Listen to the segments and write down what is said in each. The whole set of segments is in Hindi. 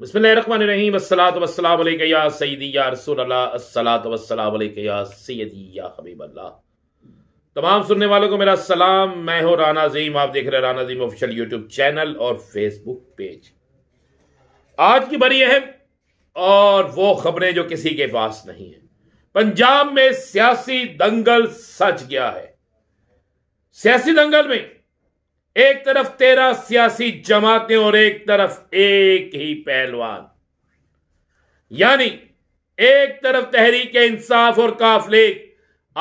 तमाम सुनने वालों को मेरा सलाम मैं हूँ राना जीम आप देख रहे हैं Rana Jeem official YouTube channel और फेसबुक पेज आज की बड़ी अहम और वो खबरें जो किसी के पास नहीं है पंजाब में सियासी दंगल सच गया है सियासी दंगल में एक तरफ तेरह सियासी जमातें और एक तरफ एक ही पहलवान यानी एक तरफ तहरीक इंसाफ और काफलेक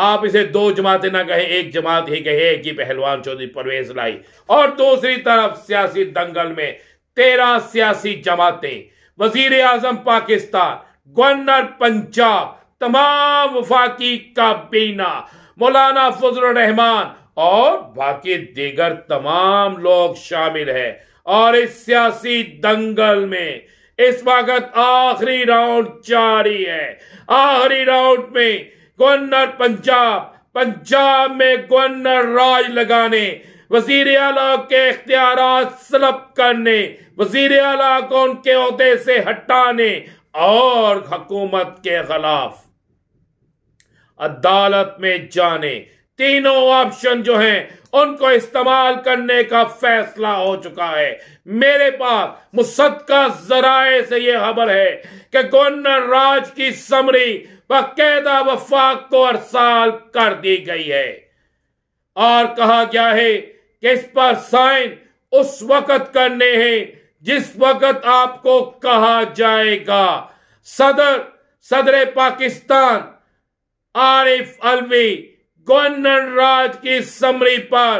आप इसे दो जमातें ना कहे एक जमात ही कहे एक ही पहलवान चौधरी परवेज लाई और दूसरी तरफ सियासी दंगल में तेरह सियासी जमातें वजीर आजम पाकिस्तान गवर्नर पंजाब तमाम वफाकी काबीना मौलाना फजल रहमान और बाकी दीगर तमाम लोग शामिल हैं और इस सियासी दंगल में इस वक्त आखिरी राउंड जारी है आखिरी राउंड में गवर्नर पंजाब पंजाब में गवर्नर राज लगाने वजीर अला के इख्तियार सलब करने वजीर अला को उनके अहदे से हटाने और हकूमत के खिलाफ अदालत में जाने तीनों ऑप्शन जो हैं उनको इस्तेमाल करने का फैसला हो चुका है मेरे पास मुसद का जराए से यह खबर है कि गवर्नर राज की समरी बाकायदा वफाक को अरसाल कर दी गई है और कहा गया है कि इस पर साइन उस वक्त करने हैं जिस वक्त आपको कहा जाएगा सदर सदर पाकिस्तान आरिफ अलवी गवर्नर राज की समरी पर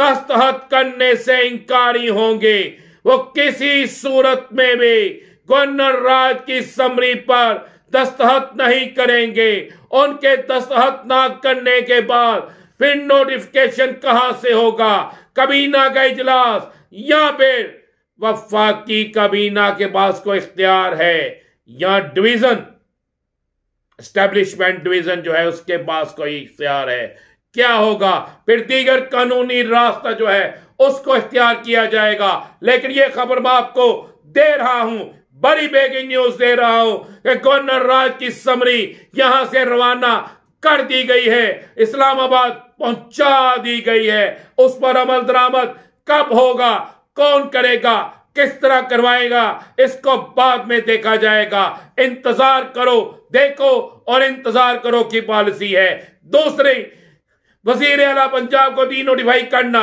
दस्तखत करने से इंकारी होंगे वो किसी सूरत में भी गवर्नर राज की समरी पर दस्तखत नहीं करेंगे उनके दस्तखत ना करने के बाद फिर नोटिफिकेशन कहां से होगा कबीना का इजलास या फिर वफाकी कबीना के पास को इख्तियार है या डिवीजन एस्टेब्लिशमेंट डिवीजन जो है उसके पास कोई इख्तियार है क्या होगा फिर दीगर कानूनी रास्ता जो है उसको इख्तियार किया जाएगा लेकिन यह खबर मैं आपको दे रहा हूं बड़ी ब्रेकिंग न्यूज दे रहा हूं कि गवर्नर राज की समरी यहां से रवाना कर दी गई है इस्लामाबाद पहुंचा दी गई है उस पर अमल दरामद कब होगा कौन करेगा किस तरह करवाएगा इसको बाद में देखा जाएगा इंतजार करो देखो और इंतजार करो की पॉलिसी है दूसरी वजीर अला पंजाब को डी नोटिफाई करना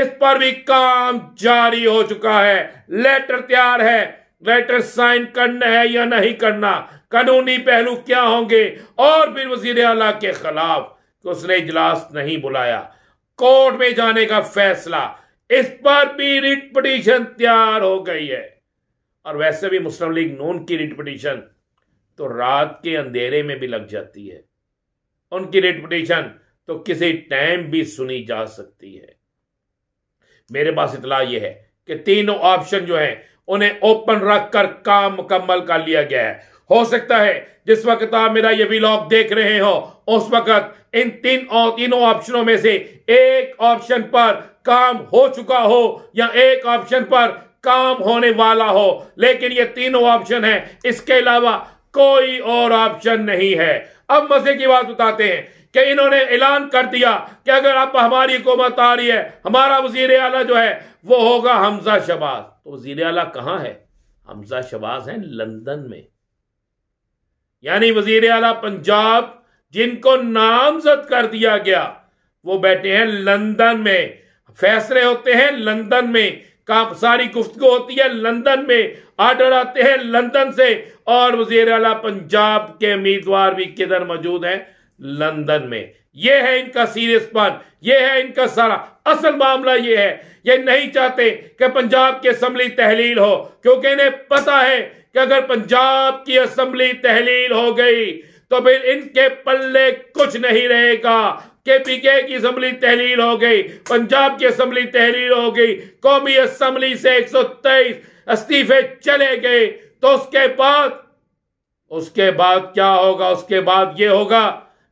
इस पर भी काम जारी हो चुका है लेटर तैयार है लेटर साइन करना है या नहीं करना कानूनी पहलू क्या होंगे और फिर वजीर अला के खिलाफ उसने इजलास नहीं बुलाया कोर्ट में जाने का फैसला इस पर भी रिट पिटीशन तैयार हो गई है और वैसे भी मुस्लिम लीग नून की रिट पिटीशन तो रात के अंधेरे में भी लग जाती है उनकी रिट पिटीशन तो किसी टाइम भी सुनी जा सकती है मेरे पास इतला यह है कि तीनों ऑप्शन जो है उन्हें ओपन रखकर काम मुकम्मल कर लिया गया है हो सकता है जिस वक्त आप मेरा ये व्लॉग देख रहे हो उस वक्त इन तीन और तीनों ऑप्शनों में से एक ऑप्शन पर काम हो चुका हो या एक ऑप्शन पर काम होने वाला हो लेकिन ये तीनों ऑप्शन है इसके अलावा कोई और ऑप्शन नहीं है अब मजे की बात बताते हैं कि इन्होंने ऐलान कर दिया कि अगर आप हमारी हुकूमत आ रही है हमारा वजीर आला जो है वो होगा हमजा शबाज तो वजीर अला कहां है हमजा शबाज है लंदन में यानी वजीर अला पंजाब जिनको नामजद कर दिया गया वो बैठे हैं लंदन में फैसले होते हैं लंदन में का सारी गुफ्तगु होती है लंदन में आर्डर आते हैं लंदन से और वजीर अला पंजाब के उम्मीदवार भी किधर मौजूद है लंदन में यह है इनका सीरियसपन यह है इनका सारा असल मामला यह है ये नहीं चाहते कि पंजाब की असम्बली तहलील हो क्योंकि इन्हें पता है कि अगर पंजाब की असम्बली तहलील हो गई तो फिर इनके पल्ले कुछ नहीं रहेगा के पी के की असम्बली तहरीर हो गई पंजाब की असम्बली तहलील हो गई कौमी असम्बली से 123 इस्तीफे चले गए तो उसके बाद उसके बाद क्या होगा उसके बाद ये होगा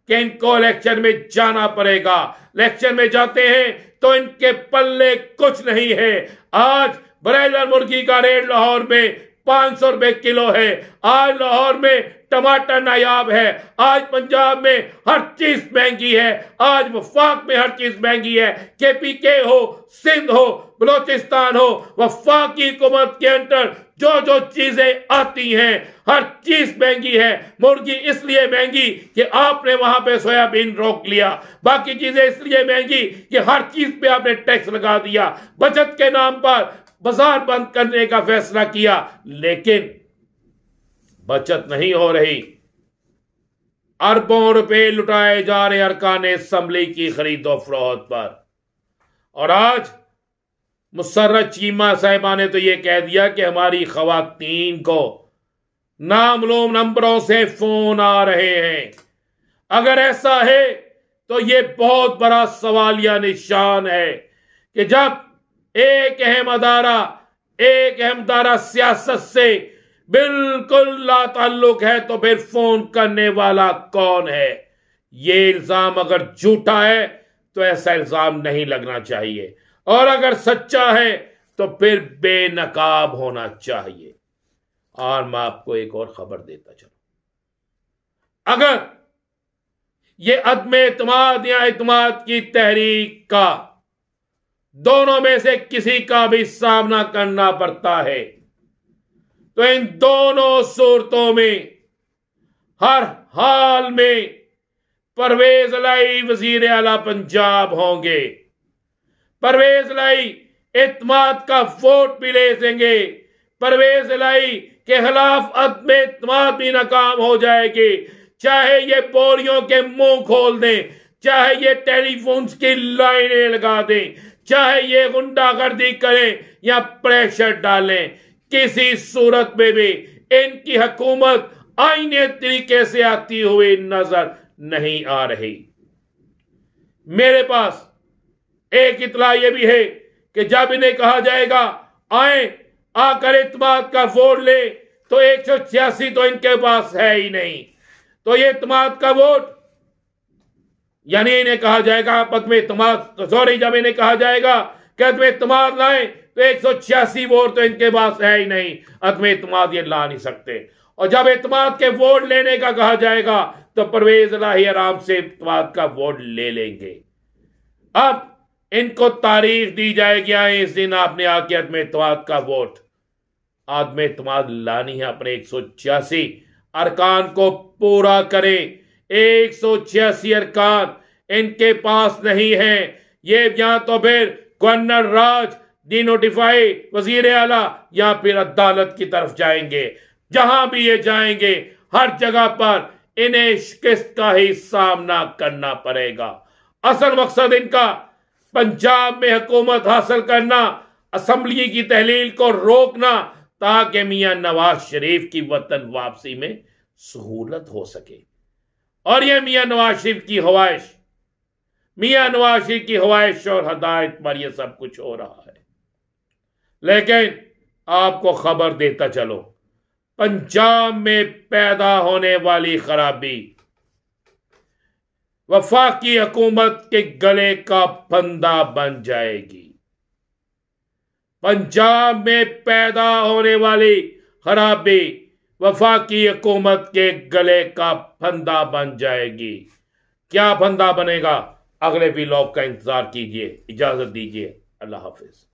कि इनको इलेक्शन में जाना पड़ेगा इलेक्शन में जाते हैं तो इनके पल्ले कुछ नहीं है आज ब्रायलर मुर्गी का रेट लाहौर में पांच सौ रुपए किलो है आज लाहौर में टमाटर नायाब है आज पंजाब में हर चीज महंगी है आज वफाक में हर चीज महंगी है के पी के हो सिंध हो बलोचिस्तान हो वफाकी हुकूमत के अंदर जो जो चीजें आती हैं हर चीज महंगी है मुर्गी इसलिए महंगी कि आपने वहां पे सोयाबीन रोक लिया बाकी चीजें इसलिए महंगी कि हर चीज पे आपने टैक्स लगा दिया बचत के नाम पर बाजार बंद करने का फैसला किया लेकिन बचत नहीं हो रही अरबों रुपए लुटाए जा रहे अरकान असम्बली की खरीदो फरोहत पर और आज मुसर्रत चीमा साहिबा ने तो यह कह दिया कि हमारी खातन को नामलोम नंबरों से फोन आ रहे हैं अगर ऐसा है तो ये बहुत बड़ा सवाल या निशान है कि जब एक अहम अदारा एक अहम दारा सियासत से बिल्कुल ला ताल्लुक है तो फिर फोन करने वाला कौन है ये इल्जाम अगर झूठा है तो ऐसा इल्जाम नहीं लगना चाहिए और अगर सच्चा है तो फिर बेनकाब होना चाहिए और मैं आपको एक और खबर देता चलू अगर ये अदम एतमाद या एतमाद की तहरीक का दोनों में से किसी का भी सामना करना पड़ता है तो इन दोनों सूरतों में हर हाल में परवेज लाई वजीर आला पंजाब होंगे परवेज लाई इतमाद का वोट भी ले देंगे परवेज लाई के खिलाफ अदम इतमाद भी नाकाम हो जाएगी चाहे ये बोरियों के मुंह खोल दें चाहे ये टेलीफोन की लाइनें लगा दें चाहे ये गुंडागर्दी करें या प्रेशर डालें किसी सूरत में भी इनकी हकूमत आईने तरीके से आती हुई नजर नहीं आ रही मेरे पास एक इतला यह भी है कि जब इन्हें कहा जाएगा आए आकर इतमाद का वोट ले तो एक सौ छियासी तो इनके पास है ही नहीं तो ये इतमाद का वोट यानी इन्हें कहा जाएगा पद में इतमाद तो सॉरी जब इन्हें कहा जाएगा कि इतमाद लाए तो एक सौ छियासी वोट तो इनके पास है ही नहीं अतम एतमाद ये ला नहीं सकते और जब एतमाद के वोट लेने का कहा जाएगा तो परवेज लाही आराम से एतमाद का वोट ले लेंगे अब इनको तारीख दी जाएगी हाँ, इस दिन आपने आके अदम एतमाद का वोट आदम एतमाद लानी है अपने एक सौ छियासी अरकान को पूरा करें एक सौ छियासी अरकान इनके पास नहीं है ये या तो फिर गवर्नर राज डी नोटिफाई वजीर आला या फिर अदालत की तरफ जाएंगे जहां भी ये जाएंगे हर जगह पर इन्हें शिकस्त का ही सामना करना पड़ेगा असल मकसद इनका पंजाब में हुकूमत हासिल करना असम्बली की तहलील को रोकना ताकि मियां नवाज शरीफ की वतन वापसी में सहूलत हो सके और यह मियां नवाज शरीफ की ख्वाहिश मियाँ नवाज शरीफ की ख्वाहिश और हदायत पर यह सब कुछ हो रहा है लेकिन आपको खबर देता चलो पंजाब में पैदा होने वाली खराबी वफाकी हकूमत के गले का फंदा बन जाएगी पंजाब में पैदा होने वाली खराबी वफाकी हकूमत के गले का फंदा बन जाएगी क्या फंदा बनेगा अगले भी लॉक का इंतजार कीजिए इजाजत दीजिए अल्लाह हाफिज